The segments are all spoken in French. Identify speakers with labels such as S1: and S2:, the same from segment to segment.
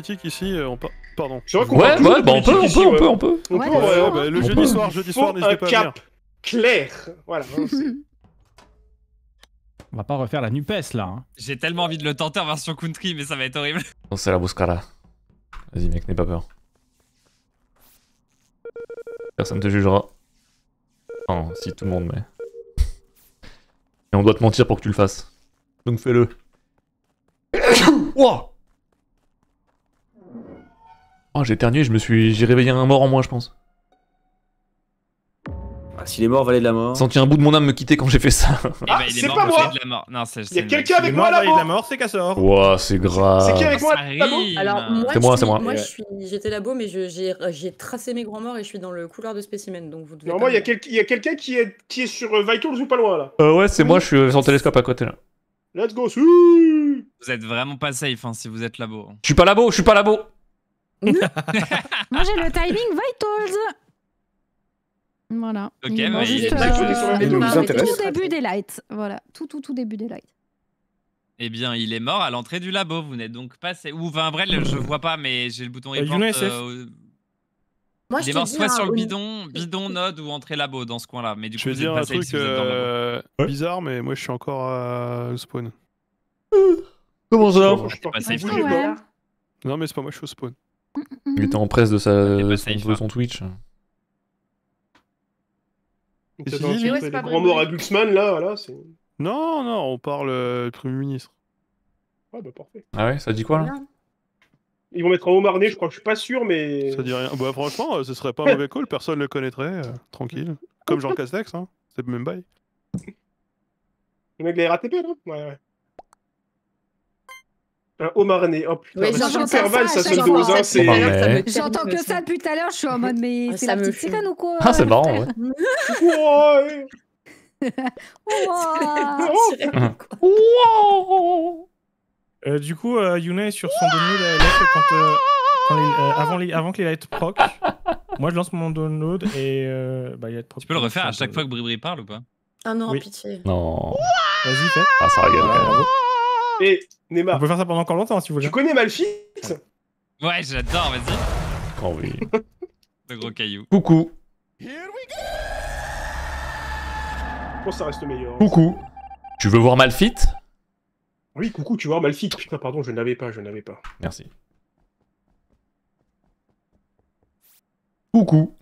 S1: politique ici, euh, on pardon. Ouais, ouais, bah on peut, on peut, on peut, Ouais, ouais, le jeudi soir, jeudi soir, pas cap clair. Voilà.
S2: On va pas refaire la NUPES là. Hein. J'ai tellement envie de le tenter en version country, mais ça va être horrible. on c'est la Bouscara. Vas-y, mec, n'aie pas peur. Personne te jugera. Oh, si tout le monde, mais. Et on doit te mentir pour que tu le fasses. Donc fais-le. Oh, j'ai éternué, je me suis. J'ai réveillé un mort en moi, je pense.
S3: Ah, s'il est mort, valait de la mort. Senti
S2: un bout de mon âme me quitter quand j'ai fait ça. Ah, c'est pas moi Il y a quelqu'un avec moi là-bas de la mort,
S1: c'est Cassor. Ouah,
S2: c'est grave. C'est qui avec moi Alors,
S3: moi, c'est moi, c'est moi. Moi, j'étais labo, mais j'ai tracé mes grands morts et je suis dans le couloir de spécimen, donc vous devez. il y a quelqu'un qui est qui est
S1: sur euh, Vitals ou pas loin
S3: là.
S2: Euh, ouais, c'est moi, je suis euh, sans télescope à côté là.
S4: Let's go, Vous
S2: êtes vraiment pas safe hein, si vous êtes labo. Je suis pas labo, je suis pas labo. Moi,
S4: hmm. j'ai le timing vitals. Voilà. Ok, mais juste, euh, euh, tout début des lights. Voilà, tout, tout, tout début des lights.
S2: Eh bien, il est mort à l'entrée du labo. Vous n'êtes donc pas. Ou enfin, Brel, je vois pas, mais j'ai le bouton euh, réponse. Euh,
S4: Moi, il est mort soit sur le bidon, bidon
S2: node ou entrée labo dans ce coin-là. Mais du coup, je vais dire un truc euh,
S1: bizarre, mais moi je suis encore au spawn. Comment ça non, je suis pas safe, ah, Non, mais c'est pas moi, je suis au spawn.
S2: Il était en presse de, sa, son, Twitch.
S3: C'est ouais, grand mort à Glucksmann,
S1: là, c'est... Non, non, on parle euh, Premier ministre. Ouais, ah, bah parfait. Ah ouais, ça dit quoi, là Ils vont mettre un haut marné, je crois que je suis pas sûr, mais... Ça dit rien. Bah, franchement, euh, ce serait pas un mauvais call, personne le connaîtrait, euh, tranquille. Comme Jean Castex, hein. C'est le même bail. Le mec de la RATP,
S4: là Ouais, ouais.
S1: Un euh, haut hop. Oh putain, mais j'entends Superval,
S4: ça, ça, se dose. c'est... J'entends que ça depuis tout à l'heure, je suis en mode, mais c'est la petite sirène ou quoi Ah, c'est marrant, ouais. wow
S1: euh, du coup, euh, Yuna est sur son download là, quand, euh, quand euh, avant, les, avant que les lights proc. moi, je lance mon download et bah, a de proc.
S2: Tu peux le refaire à chaque fois que Bribri parle ou pas
S3: Ah non, en pitié. Non.
S1: Vas-y, fais. Ah, ça
S3: rigole.
S1: Et Neymar. On peut faire ça pendant encore longtemps si vous voulez. Tu connais Malfit Ouais, j'adore, vas-y. Quand oh oui. Le gros caillou. Coucou. Here we go que ça reste meilleur. Coucou. Tu veux voir Malfit Oui, coucou, tu veux voir Malfit. Putain, pardon, je n'avais pas, je n'avais pas. Merci. Coucou.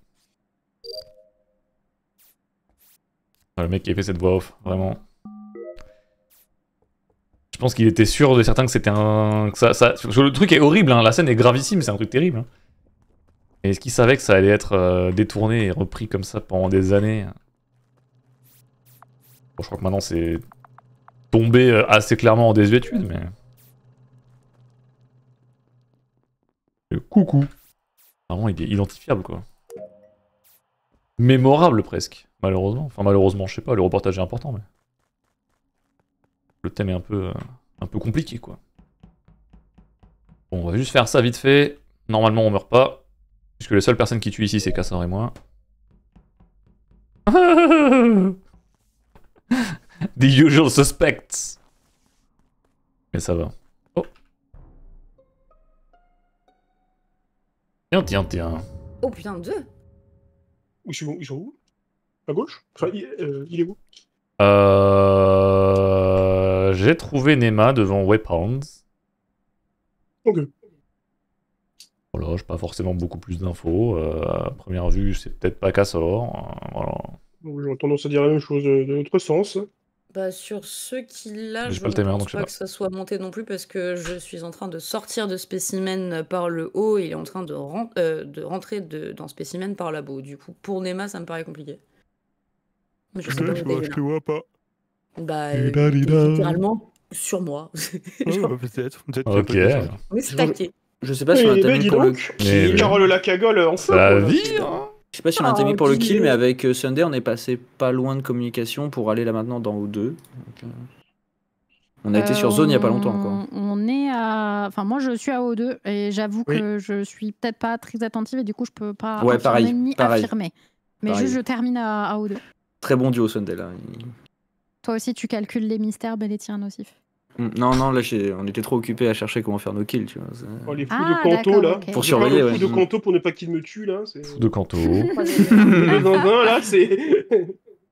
S2: Ah, le mec qui a fait cette voix off, vraiment. Je pense qu'il était sûr de certains que c'était un. ça, le truc est horrible, hein. la scène est gravissime, c'est un truc terrible. Hein. Et est-ce qu'il savait que ça allait être euh, détourné et repris comme ça pendant des années Je crois que maintenant c'est tombé euh, assez clairement en désuétude, mais. Le coucou Vraiment, il est identifiable quoi. Mémorable presque, malheureusement. Enfin, malheureusement, je sais pas, le reportage est important, mais le thème est un peu, un peu compliqué, quoi. Bon, on va juste faire ça vite fait. Normalement, on meurt pas. Puisque les seules personnes qui tuent ici, c'est Cassandre et moi. The usual suspects. Mais ça va. Oh. Tiens, tiens, tiens.
S3: Oh putain, deux. Ils sont
S1: où À gauche euh, il, est où
S2: Euh... J'ai trouvé Nema devant Weapons. Ok. Voilà, j'ai pas forcément beaucoup plus d'infos. Euh, à première vue, c'est peut-être pas Cassor. sort.
S1: Hein, voilà. J'aurais tendance à dire la même chose euh, de, l'autre sens.
S3: Bah, sur ce qu'il a, je ne pense pas, que ça soit monté non plus parce que je suis en train de sortir de spécimen par le haut et il est en train de, euh, de rentrer de, dans spécimen par la bas Du coup, pour Nema, ça me paraît compliqué. Mais je, sais pas vois pas. Bah, euh, littéralement sur moi. Bah,
S1: je sais pas si on a un eh, pour le kill. Carole Lacagole, euh, en en La vie, Je sais pas si on a terminé pour le kill, mais
S2: avec euh, Sunday, on est passé pas loin de communication pour aller là maintenant dans O2.
S3: On a été sur zone il y a pas longtemps. Quoi.
S4: On est à. Enfin, moi, je suis à O2 et j'avoue que je suis peut-être pas très attentive et du coup, je peux pas ouais, pareil, affirmer. Mais juste, je termine à, O2.
S2: Très bon duo Sunday là.
S4: Toi aussi, tu calcules les mystères, et les nocifs.
S2: Mm. Non, non, là, on était trop occupés à chercher comment faire nos kills, tu vois.
S4: Oh, les fous ah, de canto là. Pour
S3: surveiller, Les fous de canto.
S1: pour ne pas qu'ils me tuent, là. Fous de canto
S4: le là,
S3: c'est...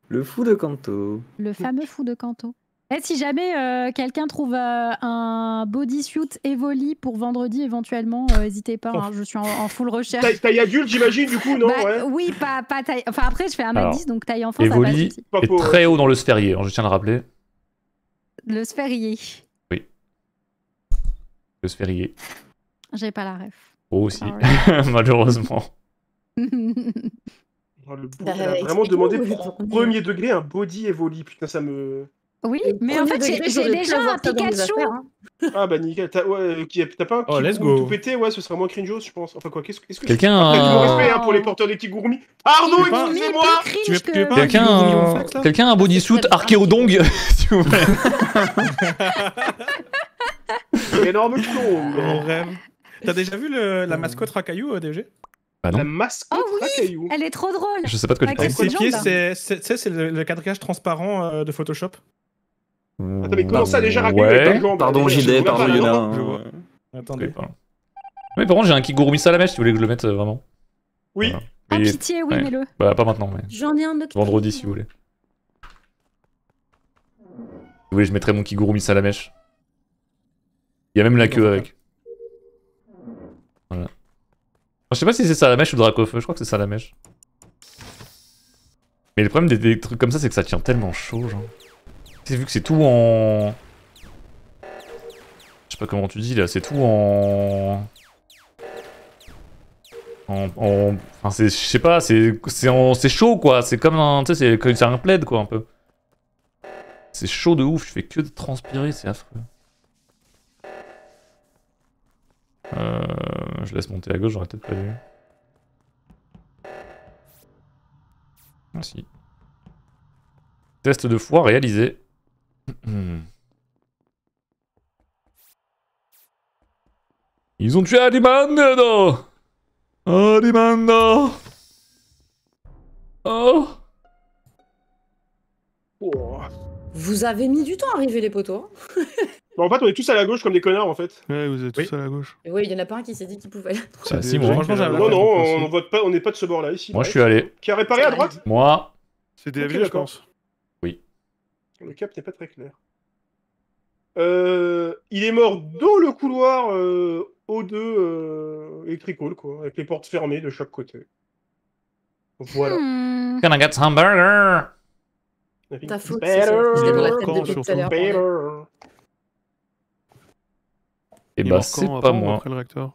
S3: Le fou de canto.
S4: Le fameux fou de canto. Et eh, si jamais euh, quelqu'un trouve euh, un un bodysuit Evoli pour vendredi éventuellement, euh, n'hésitez pas, hein, je suis en, full recherche. Taille, adulte, j'imagine, du coup, non bah, Oui, pas, pas, taille. Enfin, après, je fais un m donc taille enfant, Evoli ça va est très haut
S2: dans le sphérié, hein, je tiens à le rappeler.
S4: Le sphérié.
S2: Oui. Le sphérié.
S4: J'ai pas la ref.
S2: Oh, si. malheureusement.
S4: le
S1: beau, a vraiment demandé pour premier degré un body Evoli, putain, ça me.
S4: Oui, mais en fait, j'ai déjà un Pikachu. Hein.
S1: Ah bah nickel, t'as euh, pas un oh, let's go. tout pété, ouais, ce serait moins cringeos, je pense. Enfin quoi, qu'est-ce que quelqu'un euh, respect hein, pour les porteurs des gourmis Pardon, excusez-moi. Quelqu'un un... quelqu'un un bodysuit archéodongue s'il vous plaît. Énorme clone. T'as déjà vu la mascotte Rakayu, euh, DG bah La mascotte
S4: oh oui Elle est trop drôle. Je sais pas de quoi tu parles. Ses pieds,
S1: c'est le, le, quadrillage transparent de Photoshop. Attends, euh, mais comment ça déjà raconter, ouais. des Pardon JD, pardon Yuna. Euh, attendez.
S2: Mais par contre, j'ai un Kigurumi Salamèche si vous voulez que je le mette euh, vraiment.
S3: Oui. Ah, pitié, oui, mets-le.
S2: Bah, pas maintenant, mais. J'en ai un autre. Vendredi si vous voulez. Si vous voulez, je mettrai mon Kigurumi Salamèche. Il y a même la queue avec. Voilà. Je sais pas si c'est la mèche ou Dracofeu, je crois que c'est Salamèche. Mais le problème des trucs comme ça, c'est que ça tient tellement chaud, genre. Vu que c'est tout en... Je sais pas comment tu dis là, c'est tout en... En, Enfin, c'est, je sais pas, c'est, c'est, en... chaud quoi, c'est comme un, tu sais, c'est un plaid quoi un peu. C'est chaud de ouf, je fais que de transpirer, c'est affreux. Euh, je laisse monter à gauche, j'aurais peut-être pas vu. Ah, si. Test de foi réalisé. Ils ont tué Arimando Arimando
S3: Oh Vous avez mis du temps à arriver les poteaux. Hein.
S1: en fait, on est tous à la gauche comme des connards en fait. Ouais, vous êtes tous à la gauche.
S3: Et Oui, il y en a pas un qui s'est dit qu'il pouvait. aller
S1: hein. Franchement, Non, non, on vote pas, on n'est pas de ce bord là ici. Moi, je suis allé. Qui a
S3: réparé à
S2: droite Moi,
S1: C'était la je pense. Le cap n'est pas très clair. Euh, il est mort dans le couloir euh, O2 euh, quoi, avec les portes fermées de chaque côté. Voilà.
S3: Hmm.
S2: can I get some burger.
S3: Ta faute, la tête depuis tout à
S1: l'heure.
S2: Et eh bah, c'est pas moi. le réacteur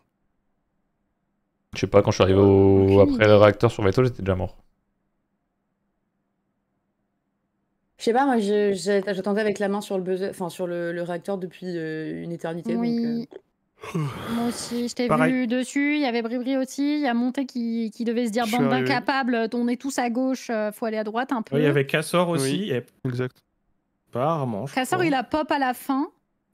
S2: Je sais pas, quand je suis arrivé ah, au... après le réacteur sur Veto, j'étais déjà mort.
S3: Je sais pas, moi j'attendais avec la main sur le sur le, réacteur depuis euh, une éternité. Euh.
S4: moi aussi, je t'ai vu dessus. Il y avait Bribri aussi. Il y a Monté qui, devait se dire bande d'incapables, on est tous à gauche, il euh, faut aller à droite un peu. Il y avait Cassor aussi, exact. Cassor, il a pop à la fin.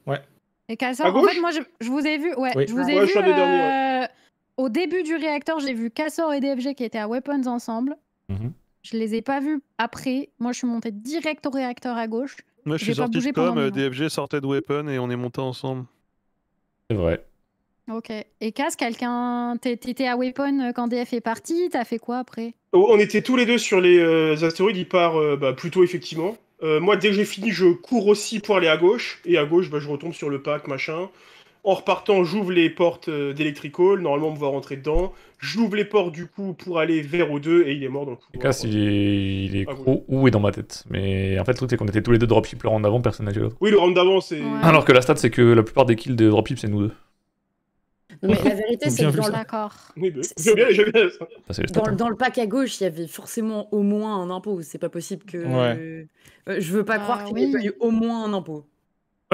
S4: Ouais. Et Cassor, en fait, moi, je, vous ai vu. Ouais, je vous ai vu. Au début du réacteur, j'ai vu Cassor et DFG qui étaient à Weapons ensemble. Mhm. Je les ai pas vus après. Moi, je suis monté direct au réacteur à gauche. Moi, je suis sorti de com,
S1: DFG euh, sortait de Weapon et on est monté ensemble. C'est vrai.
S4: Ok. Et Cass, quelqu'un. T'étais à Weapon euh, quand DF est parti T'as fait quoi après
S1: oh, On était tous les deux sur les euh, astéroïdes. Il part bah, plutôt, effectivement. moi, dès que j'ai fini, je cours aussi pour aller à gauche. Et à gauche, bah, je retombe sur le pack, machin. En repartant, j'ouvre les portes euh, d'Electrical. Normalement, on me voit rentrer dedans. J'ouvre les portes du coup pour aller vers O2 et il est mort dans
S2: le cas, il est, il est ah, est dans ma tête. Mais en fait, le truc, c'est qu'on était tous les deux dropship le round d'avant, personne n'a l'autre. Oui, le round d'avant, c'est. Alors que la stat, c'est que la plupart des kills de drop dropship, c'est nous deux.
S4: Mais la vérité,
S3: c'est que dans l'accord.
S4: Oui, dans,
S3: dans, le pack à gauche, il y avait forcément au moins un impôt. C'est pas possible que. Euh, je veux pas ah croire qu'il y ait eu au moins un impôt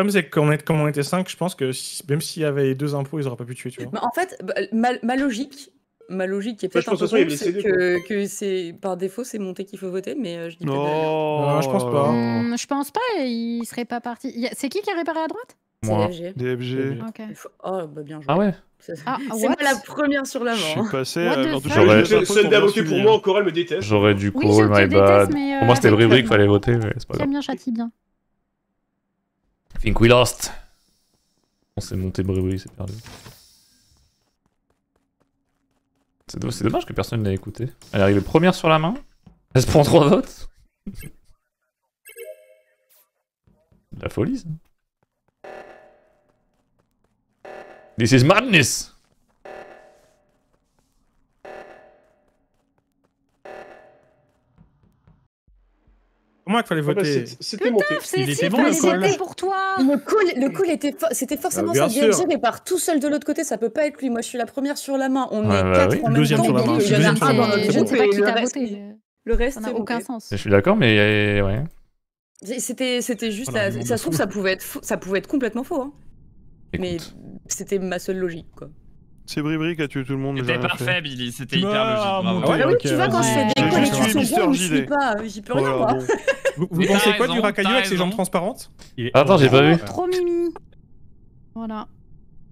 S1: problème, c'est qu'on comme on était 5, je pense que même s'il y avait deux impôts, ils auraient pas pu tuer, tu vois.
S3: en fait, bah, ma, logique, ma logique qui est peut-être un peu c'est que, par défaut, c'est Monté qu'il faut voter, mais euh, je dis pas. non, je pense pas. Je hmm, je pense pas, il ne serait pas parti.
S4: C'est qui qui a réparé à droite moi, DFG. DFG.
S3: Oh, bah, bien joué. Ah ouais
S4: C'est ah, pas la première sur l'avant. Je hein. suis passé J'aurais l'heure
S1: Sunday pour moi, encore elle me déteste. J'aurais dû
S2: call, my bad. Euh, pour moi, c'était qu'il fallait voter. mais C'est pas grave.
S4: bien, châtie bien.
S2: I think we lost. On s'est monté brébré, c'est perdu. C'est dommage que personne ne écouté. Elle est arrivée première sur la main. Elle se prend trois votes. la folie, ça. This is madness!
S1: moi qu'il fallait ah bah, voter. c'était mon Il était bon, C'était pour
S3: toi. Le call, le était, c'était forcément ça. Ah, bien mais par tout seul de l'autre côté, ça peut pas être lui. Moi, je suis la première sur la main. On est bah quatre en même Deuxième temps. Sur la Je sais pas qui t'a voté. Le reste, ça n'a aucun sens.
S4: Je
S2: suis d'accord, mais ouais.
S3: C'était, c'était juste. Ça se trouve, ça pouvait être, ça pouvait être complètement faux. Hein. Mais c'était ma seule logique, quoi.
S1: C'est Bribri qui a tué tout le monde. C'était parfait, Billy. C'était hyper logique. Ouais, oui, tu vois, quand je fais des connexions je suis pas,
S3: euh, j'y peux oh rien, moi.
S1: Vous, pensez quoi du racailleux avec ses jambes transparentes Attends, j'ai pas vu. Trop mimi. Voilà.